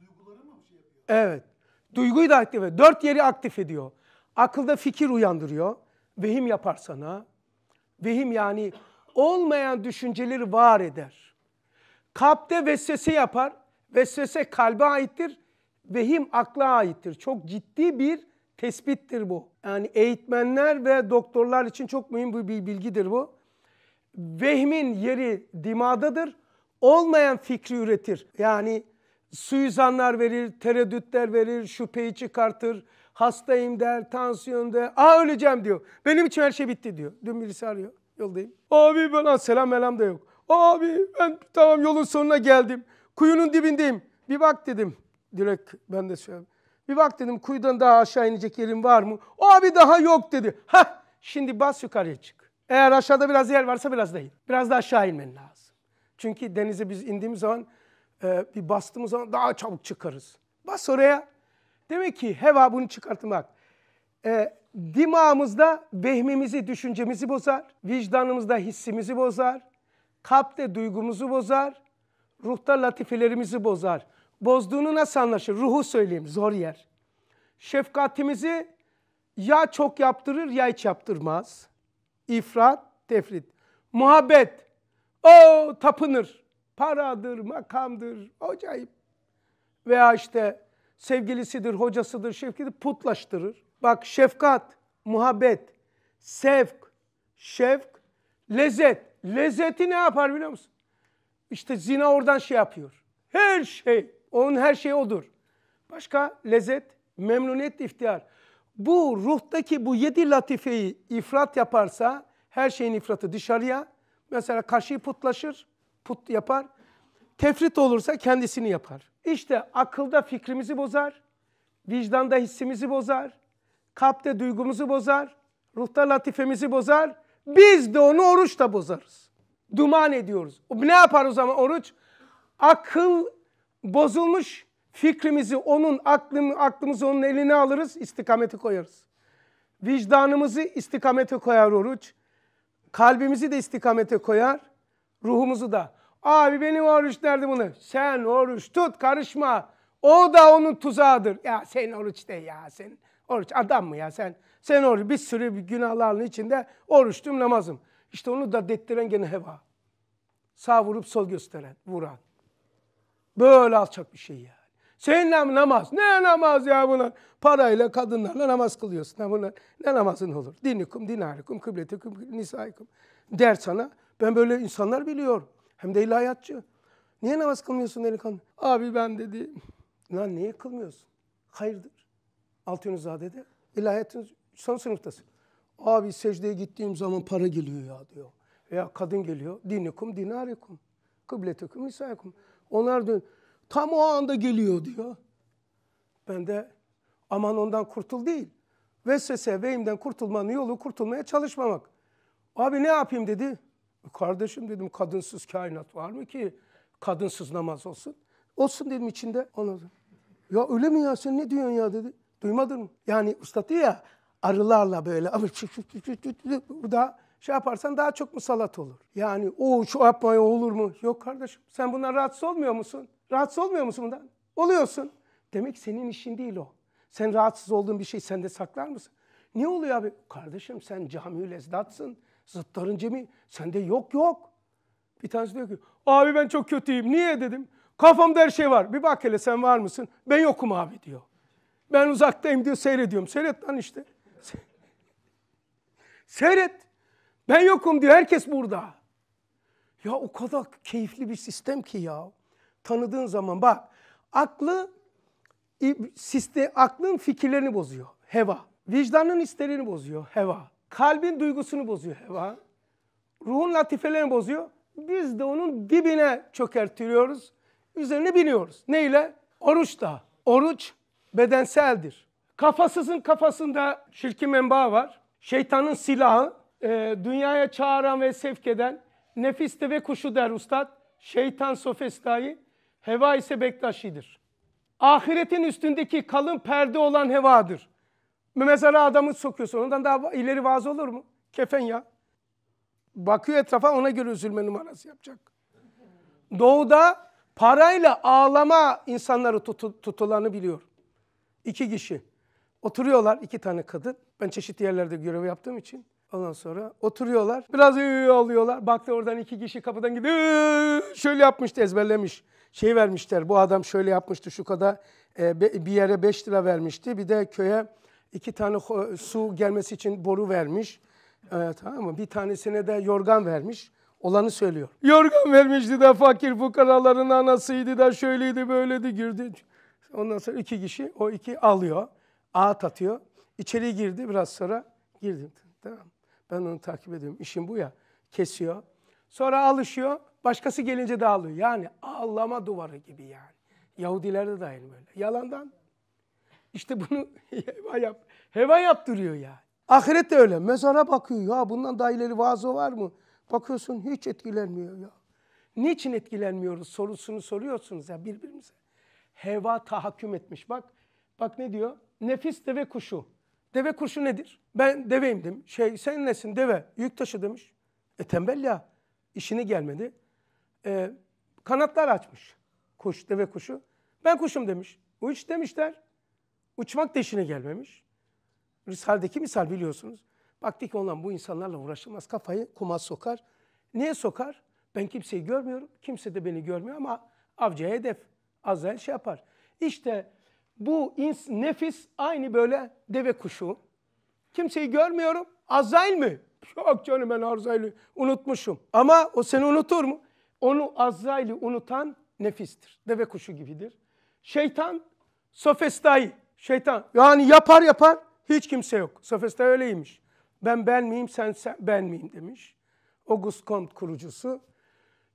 Duyguları mı şey yapıyor? Evet. Duyguyu da aktif ediyor. Dört yeri aktif ediyor. Akılda fikir uyandırıyor. Vehim yapar sana. Vehim yani olmayan düşünceleri var eder. Kalpte vesvese yapar. Vesvese kalbe aittir. Vehim akla aittir. Çok ciddi bir tespittir bu. Yani eğitmenler ve doktorlar için çok mühim bir bilgidir bu. Vehmin yeri dimadadır. Olmayan fikri üretir. Yani suizanlar verir, tereddütler verir, şüpheyi çıkartır. Hastayım der, tansiyon der. Aa öleceğim diyor. Benim için her şey bitti diyor. Dün birisi arıyor. Yoldayım. Abi ben selam melam da yok. Abi ben tamam yolun sonuna geldim. Kuyunun dibindeyim. Bir bak dedim. Direkt ben de söyledim. Bir bak dedim kuyudan daha aşağı inecek yerim var mı? Abi daha yok dedi. Ha şimdi bas yukarıya çık. Eğer aşağıda biraz yer varsa biraz da in. Biraz da aşağı inmen lazım. Çünkü denize biz indiğimiz zaman e, bir bastığımız zaman daha çabuk çıkarız. Bas oraya. Demek ki heva bunu çıkartmak. E, dimağımızda vehmimizi, düşüncemizi bozar. Vicdanımızda hissimizi bozar. Kalpte duygumuzu bozar. Ruhta latifelerimizi bozar. Bozduğunu nasıl anlaşır? Ruhu söyleyeyim zor yer. Şefkatimizi ya çok yaptırır ya hiç yaptırmaz. İfrat, tefrit. Muhabbet. O tapınır paradır, makamdır, acayip. Veya işte sevgilisidir, hocasıdır, şefkidir, putlaştırır. Bak şefkat, muhabbet, sevk, şefk, lezzet. Lezzeti ne yapar biliyor musun? İşte zina oradan şey yapıyor. Her şey, onun her şeyi odur. Başka lezzet, memnuniyet, iftihar. Bu ruhtaki bu yedi latifeyi ifrat yaparsa her şeyin ifratı dışarıya. Mesela kaşıyı putlaşır, put yapar. Tefrit olursa kendisini yapar. İşte akılda fikrimizi bozar, vicdanda hissimizi bozar, kalpte duygumuzu bozar, ruhta latifemizi bozar. Biz de onu oruçla bozarız. Duman ediyoruz. Ne yapar o zaman oruç? Akıl bozulmuş fikrimizi onun aklım, aklımızı onun eline alırız, istikameti koyarız. Vicdanımızı istikamete koyar oruç. Kalbimizi de istikamete koyar ruhumuzu da. Abi benim oruç derdi bunu. Sen oruç tut karışma. O da onun tuzağıdır. Ya sen oruç de ya sen. Oruç adam mı ya sen? Sen oruç bir sürü günahların içinde oruçtum namazım. İşte onu da dettiren gene heva. Sağ vurup sol gösteren, vuran. Böyle alçak bir şey ya. Senin namaz. Ne namaz ya bunlar? Parayla kadınlarla namaz kılıyorsun. Ha bunlar ne namazın olur? Dinikum, dinarikum, kıbletikum, nisaikum. Der sana. Ben böyle insanlar biliyor. Hem de ilahiyatçı. Niye namaz kılmıyorsun delikanlı? Abi ben dedi. Lan niye kılmıyorsun? Hayırdır? dedi. İlahiyatın son sınıftasın. Abi secdeye gittiğim zaman para geliyor ya diyor. Veya kadın geliyor. Dinikum dinarikum. Kıbletekum nisaikum. Onlar dön. Tam o anda geliyor diyor. Ben de aman ondan kurtul değil. Vesvese vehimden kurtulmanın yolu kurtulmaya çalışmamak. Abi ne yapayım dedi. Kardeşim dedim kadınsız kainat var mı ki kadınsız namaz olsun? Olsun dedim içinde. Ondan ya öyle mi ya sen ne diyorsun ya dedi. Duymadın mı? Yani ustatı ya arılarla böyle bu da şey yaparsan daha çok musallat olur. Yani o şu yapmaya olur mu? Yok kardeşim sen bundan rahatsız olmuyor musun? Rahatsız olmuyor musun bundan? Oluyorsun. Demek senin işin değil o. Sen rahatsız olduğun bir şey sende saklar mısın? Niye oluyor abi? Kardeşim sen camiül ezdatsın. Zıtların cemi sende yok yok. Bir tanesi diyor ki abi ben çok kötüyüm. Niye dedim. Kafamda her şey var. Bir bak hele sen var mısın? Ben yokum abi diyor. Ben uzaktayım diyor seyrediyorum. Seyret lan işte. Seyret. Ben yokum diyor. Herkes burada. Ya o kadar keyifli bir sistem ki ya. Tanıdığın zaman bak aklı sistem, aklın fikirlerini bozuyor. Heva. Vicdanın isterini bozuyor. Heva. Kalbin duygusunu bozuyor heva. Ruhun latifelerini bozuyor. Biz de onun dibine çökertiliyoruz. Üzerine biniyoruz. Neyle? Oruçla. Oruç bedenseldir. Kafasızın kafasında şirki menba var. Şeytanın silahı, e, dünyaya çağıran ve sevk eden, nefiste ve kuşu der ustad, şeytan sofestayı, heva ise bektaşidir. Ahiretin üstündeki kalın perde olan hevadır. Mezara adamı sokuyorsun. Ondan daha ileri vaaz olur mu? Kefen ya. Bakıyor etrafa ona göre üzülme numarası yapacak. Doğuda parayla ağlama insanları tutu, tutulanı biliyor. İki kişi. Oturuyorlar iki tane kadın. Ben çeşitli yerlerde görev yaptığım için. Ondan sonra oturuyorlar. Biraz alıyorlar. Baktı oradan iki kişi kapıdan gidiyor. Şöyle yapmıştı ezberlemiş. Şey vermişler bu adam şöyle yapmıştı şu kadar. E, bir yere beş lira vermişti. Bir de köye iki tane su gelmesi için boru vermiş. Ee, tamam mı? Bir tanesine de yorgan vermiş. Olanı söylüyor. Yorgan vermişti de fakir fukaraların anasıydı da şöyleydi böyleydi girdi. Ondan sonra iki kişi o iki alıyor. Ağat atıyor. İçeri girdi biraz sonra girdim. Tamam. Ben onu takip ediyorum. İşim bu ya. Kesiyor. Sonra alışıyor. Başkası gelince de alıyor. Yani ağlama duvarı gibi yani. Yahudilerde de aynı böyle. Yalandan işte bunu heva, yap, heva yaptırıyor yani. Ahiret de öyle. Mezara bakıyor ya bundan daha ileri vazo var mı? Bakıyorsun hiç etkilenmiyor ya. Niçin etkilenmiyoruz sorusunu soruyorsunuz ya birbirimize. Heva tahakküm etmiş. Bak bak ne diyor? Nefis deve kuşu. Deve kuşu nedir? Ben deveyim demiş. Şey sen nesin deve? Yük taşı demiş. E tembel ya. İşine gelmedi. E, kanatlar açmış. Kuş, deve kuşu. Ben kuşum demiş. Uç demişler. Uçmak da işine gelmemiş. Risaldeki misal biliyorsunuz. Baktı ki olan bu insanlarla uğraşılmaz. Kafayı kuma sokar. Niye sokar? Ben kimseyi görmüyorum. Kimse de beni görmüyor ama avcı hedef. Azrail şey yapar. İşte bu nefis aynı böyle deve kuşu. Kimseyi görmüyorum. Azrail mi? Yok canım ben Azrail'i unutmuşum. Ama o seni unutur mu? Onu Azrail'i unutan nefistir. Deve kuşu gibidir. Şeytan sofestai Şeytan yani yapar yapar hiç kimse yok. Sofiste öyleymiş. Ben ben miyim sen, sen ben miyim demiş. August Comte kurucusu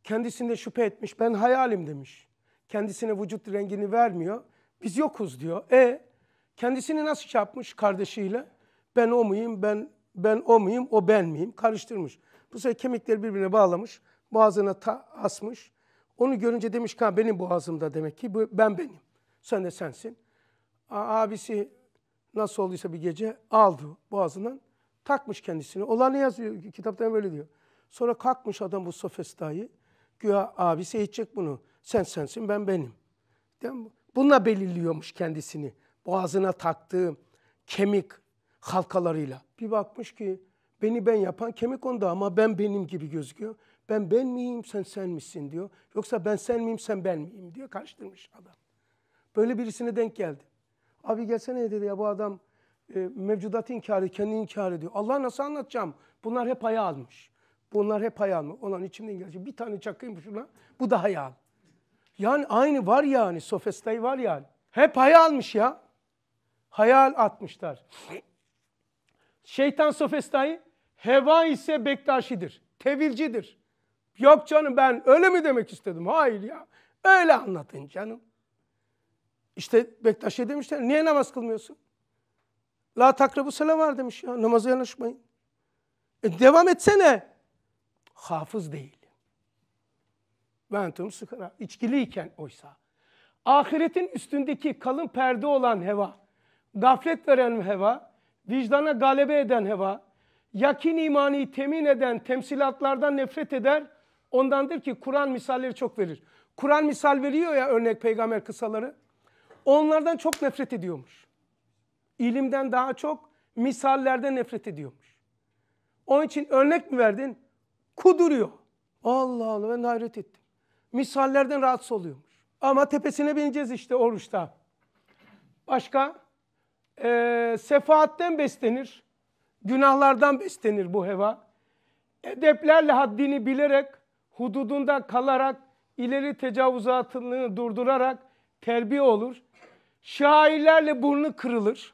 kendisinde şüphe etmiş. Ben hayalim demiş. Kendisine vücut rengini vermiyor. Biz yokuz diyor. E kendisini nasıl şey yapmış kardeşiyle? Ben o muyum? Ben ben o muyum? O ben miyim? Karıştırmış. Bu sefer kemikleri birbirine bağlamış. Boğazına ta asmış. Onu görünce demiş ki benim boğazımda demek ki bu, ben benim. Sen de sensin abisi nasıl olduysa bir gece aldı boğazından takmış kendisini. ne yazıyor kitapta? böyle diyor. Sonra kalkmış adam bu sofestayı. Güya abisi eğitecek bunu. Sen sensin ben benim. Değil mi? Bununla belirliyormuş kendisini. Boğazına taktığı kemik halkalarıyla. Bir bakmış ki beni ben yapan kemik onda ama ben benim gibi gözüküyor. Ben ben miyim sen sen misin diyor. Yoksa ben sen miyim sen ben miyim diyor. Karıştırmış adam. Böyle birisine denk geldi. Abi gelsene dedi ya bu adam e, mevcudat inkar kendini inkar ediyor. Allah nasıl anlatacağım? Bunlar hep ayağı almış. Bunlar hep ayağı almış. Olan içimden gelecek. Bir tane çakayım şuna. Bu da hayal. Yani aynı var yani. Sofestayı var yani. Hep hayal almış ya. Hayal atmışlar. Şeytan sofestayı heva ise bektaşidir. Tevilcidir. Yok canım ben öyle mi demek istedim? Hayır ya. Öyle anlatın canım. İşte Bektaş şey demişler, niye namaz kılmıyorsun? La takrabu sele var demiş ya, namaza yanaşmayın. E devam etsene. Hafız değil. Ben tüm sıkıra, içkiliyken oysa. Ahiretin üstündeki kalın perde olan heva, gaflet veren heva, vicdana galebe eden heva, yakin imani temin eden, temsilatlardan nefret eder, ondandır ki Kur'an misalleri çok verir. Kur'an misal veriyor ya örnek peygamber kısaları onlardan çok nefret ediyormuş. İlimden daha çok misallerden nefret ediyormuş. Onun için örnek mi verdin? Kuduruyor. Allah Allah ben hayret ettim. Misallerden rahatsız oluyormuş. Ama tepesine bineceğiz işte oruçta. Başka? Ee, sefaatten beslenir. Günahlardan beslenir bu heva. Edeplerle haddini bilerek, hududunda kalarak, ileri tecavüzatını durdurarak terbiye olur. Şairlerle burnu kırılır.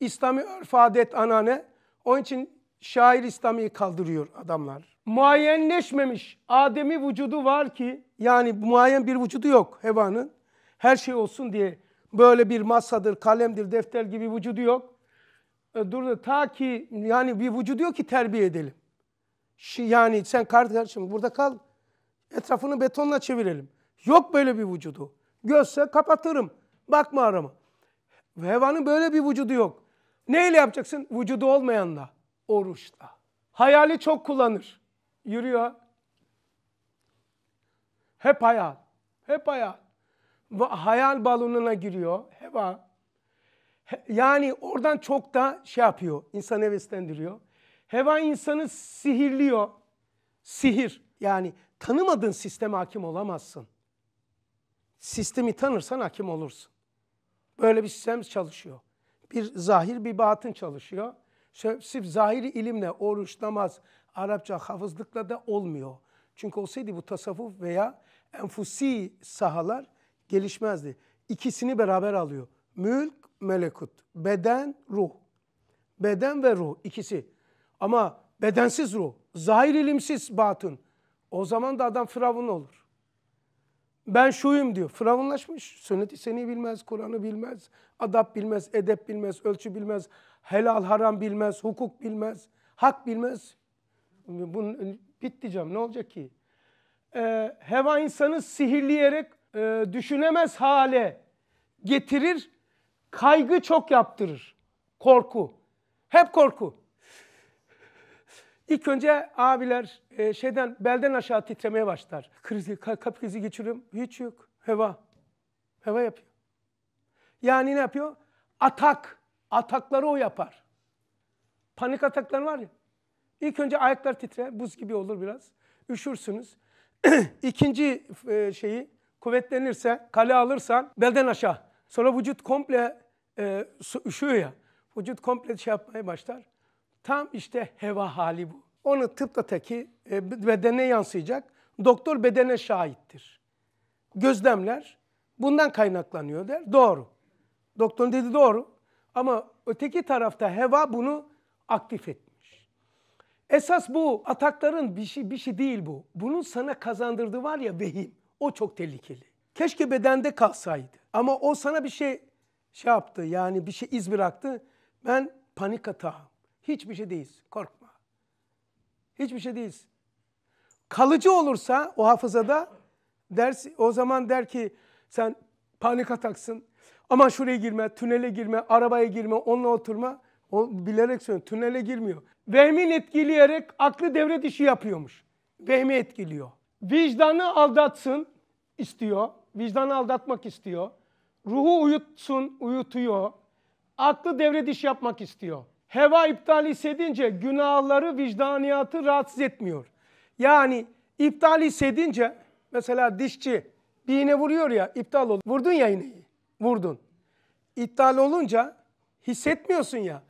İslami örf adet anane. Onun için şair İslami'yi kaldırıyor adamlar. Muayenleşmemiş Adem'i vücudu var ki yani muayen bir vücudu yok hevanın. Her şey olsun diye böyle bir masadır, kalemdir, defter gibi vücudu yok. E, dur da ta ki yani bir vücudu yok ki terbiye edelim. Şi, yani sen kardeşim burada kal. Etrafını betonla çevirelim. Yok böyle bir vücudu. Gözse kapatırım. Bakma arama. Hevanın böyle bir vücudu yok. Neyle yapacaksın? Vücudu olmayanla. Oruçla. Hayali çok kullanır. Yürüyor. Hep hayal. Hep hayal. Hayal balonuna giriyor. Heva. Yani oradan çok da şey yapıyor. İnsan heveslendiriyor. Heva insanı sihirliyor. Sihir. Yani tanımadığın sisteme hakim olamazsın. Sistemi tanırsan hakim olursun. Böyle bir sistem çalışıyor. Bir zahir bir batın çalışıyor. Sırf zahiri ilimle oruç, namaz, Arapça, hafızlıkla da olmuyor. Çünkü olsaydı bu tasavvuf veya enfusi sahalar gelişmezdi. İkisini beraber alıyor. Mülk, melekut. Beden, ruh. Beden ve ruh ikisi. Ama bedensiz ruh, zahir ilimsiz batın. O zaman da adam firavun olur. Ben şuyum diyor. Firavunlaşmış. Sünnet-i seni bilmez, Kur'an'ı bilmez, adab bilmez, edep bilmez, ölçü bilmez, helal haram bilmez, hukuk bilmez, hak bilmez. Bunun, bitti canım ne olacak ki? Ee, heva insanı sihirleyerek e, düşünemez hale getirir. Kaygı çok yaptırır. Korku. Hep korku. İlk önce abiler e, şeyden belden aşağı titremeye başlar. Krizi, kalp krizi geçiriyorum. Hiç yok. Heva. Heva yapıyor. Yani ne yapıyor? Atak. Atakları o yapar. Panik atakları var ya. İlk önce ayaklar titre. Buz gibi olur biraz. Üşürsünüz. İkinci e, şeyi kuvvetlenirse, kale alırsan belden aşağı. Sonra vücut komple e, üşüyor ya. Vücut komple şey yapmaya başlar. Tam işte heva hali bu. Onu tıpta teki e, bedene yansıyacak. Doktor bedene şahittir. Gözlemler bundan kaynaklanıyor der. Doğru. Doktorun dedi doğru. Ama öteki tarafta heva bunu aktif etmiş. Esas bu atakların bir şey, bir şey değil bu. Bunun sana kazandırdığı var ya vehim. O çok tehlikeli. Keşke bedende kalsaydı. Ama o sana bir şey şey yaptı yani bir şey iz bıraktı. Ben panik atağı Hiçbir şey değiliz. Korkma. Hiçbir şey değiliz. Kalıcı olursa o hafızada ders o zaman der ki sen panik ataksın. Ama şuraya girme, tünele girme, arabaya girme, onunla oturma. O bilerek söylüyor. Tünele girmiyor. Vehmin etkileyerek aklı devre işi yapıyormuş. Vehmi etkiliyor. Vicdanı aldatsın istiyor. Vicdanı aldatmak istiyor. Ruhu uyutsun, uyutuyor. Aklı devre dışı yapmak istiyor heva iptal hissedince günahları, vicdaniyatı rahatsız etmiyor. Yani iptal hissedince mesela dişçi bir iğne vuruyor ya iptal olur. Vurdun ya iğneyi. Vurdun. İptal olunca hissetmiyorsun ya.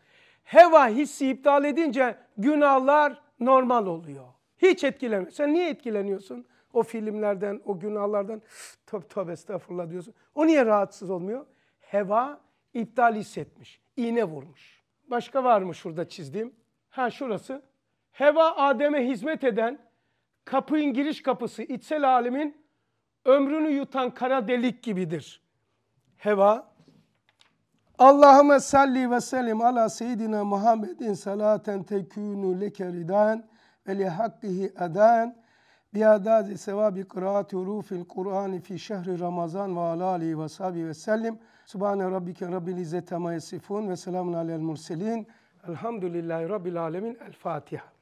Heva hissi iptal edince günahlar normal oluyor. Hiç etkilenmiyor. Sen niye etkileniyorsun? O filmlerden, o günahlardan tövbe tövbe estağfurullah diyorsun. O niye rahatsız olmuyor? Heva iptal hissetmiş. İğne vurmuş. Başka var mı şurada çizdiğim? Ha şurası. Heva Adem'e hizmet eden kapının giriş kapısı içsel alemin ömrünü yutan kara delik gibidir. Heva Allahümme salli ve sellim ala seyyidina Muhammedin salaten tekûnü leke ridaen ve li hakkihi edaen biadazi sevabi kıraati hurufil Kur'an fi şehri Ramazan ve ala alihi ve sahbihi ve sellim Subhane rabbike rabbil izzeti ma yasifun ve selamun alel murselin. Elhamdülillahi rabbil alemin. El Fatiha.